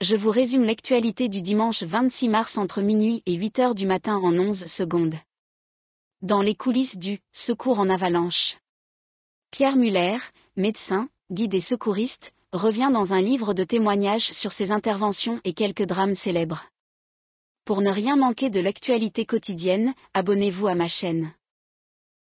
je vous résume l'actualité du dimanche 26 mars entre minuit et 8 heures du matin en 11 secondes. Dans les coulisses du Secours en avalanche. Pierre Muller, médecin, guide et secouriste, revient dans un livre de témoignages sur ses interventions et quelques drames célèbres. Pour ne rien manquer de l'actualité quotidienne, abonnez-vous à ma chaîne.